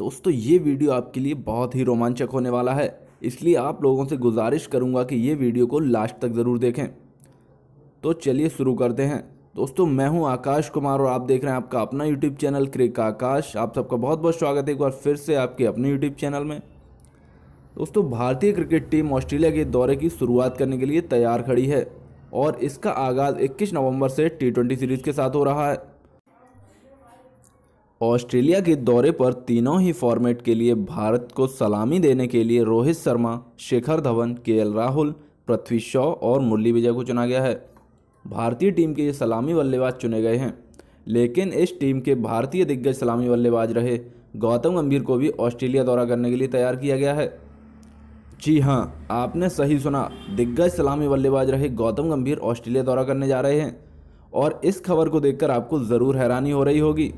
दोस्तों ये वीडियो आपके लिए बहुत ही रोमांचक होने वाला है इसलिए आप लोगों से गुजारिश करूँगा कि ये वीडियो को लास्ट तक ज़रूर देखें तो चलिए शुरू करते हैं दोस्तों मैं हूं आकाश कुमार और आप देख रहे हैं आपका अपना यूट्यूब चैनल क्रिक आकाश आप सबका बहुत बहुत स्वागत है एक बार फिर से आपके अपने यूट्यूब चैनल में दोस्तों भारतीय क्रिकेट टीम ऑस्ट्रेलिया के दौरे की शुरुआत करने के लिए तैयार खड़ी है और इसका आगाज़ 21 नवंबर से टी सीरीज़ के साथ हो रहा है ऑस्ट्रेलिया के दौरे पर तीनों ही फॉर्मेट के लिए भारत को सलामी देने के लिए रोहित शर्मा शेखर धवन के राहुल पृथ्वी शॉ और मुरली विजय को चुना गया है भारतीय टीम के ये सलामी बल्लेबाज चुने गए हैं लेकिन इस टीम के भारतीय दिग्गज सलामी बल्लेबाज रहे गौतम गंभीर को भी ऑस्ट्रेलिया दौरा करने के लिए तैयार किया गया है जी हाँ आपने सही सुना दिग्गज सलामी बल्लेबाज रहे गौतम गंभीर ऑस्ट्रेलिया दौरा करने जा रहे हैं और इस खबर को देखकर आपको ज़रूर हैरानी हो रही होगी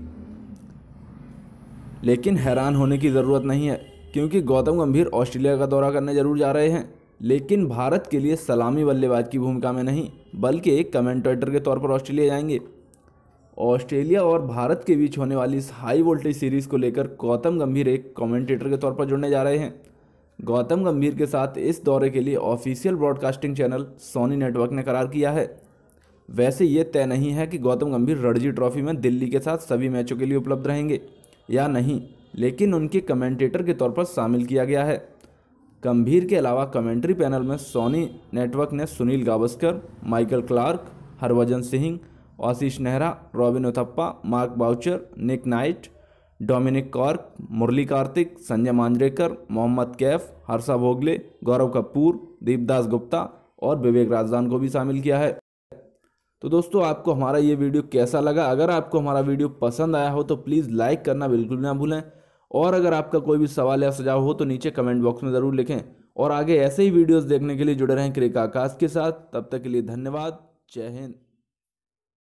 लेकिन हैरान होने की ज़रूरत नहीं है क्योंकि गौतम गंभीर ऑस्ट्रेलिया का दौरा करने जरूर जा रहे हैं लेकिन भारत के लिए सलामी बल्लेबाज की भूमिका में नहीं बल्कि एक कमेंटेटर के तौर पर ऑस्ट्रेलिया जाएंगे ऑस्ट्रेलिया और भारत के बीच होने वाली इस हाई वोल्टेज सीरीज़ को लेकर गौतम गंभीर एक कमेंटेटर के तौर पर जुड़ने जा रहे हैं गौतम गंभीर के साथ इस दौरे के लिए official broadcasting channel Sony network ने करार किया है वैसे ये तय नहीं है कि गौतम गंभीर रणजी ट्रॉफी में दिल्ली के साथ सभी मैचों के लिए उपलब्ध रहेंगे या नहीं लेकिन उनके कमेंटेटर के तौर पर शामिल किया गया है गंभीर के अलावा कमेंट्री पैनल में सोनी नेटवर्क ने Sunil Gavaskar Michael Clarke Harbhajan Singh Ashish Nehra Robin Uthappa Mark Boucher Nick Knight Dominic Cork Murali Kartik Sanjay Manjrekar Mohammad Kaif Harsha Bhogle Gaurav Kapoor Deepdas Gupta और विवेक राजदान को भी शामिल किया है तो दोस्तों आपको हमारा ये वीडियो कैसा लगा अगर आपको हमारा वीडियो पसंद आया हो तो प्लीज़ लाइक करना बिल्कुल ना भूलें और अगर आपका कोई भी सवाल या सुझाव हो तो नीचे कमेंट बॉक्स में ज़रूर लिखें और आगे ऐसे ही वीडियोस देखने के लिए जुड़े रहें क्रिका आकाश के साथ तब तक के लिए धन्यवाद जय हिंद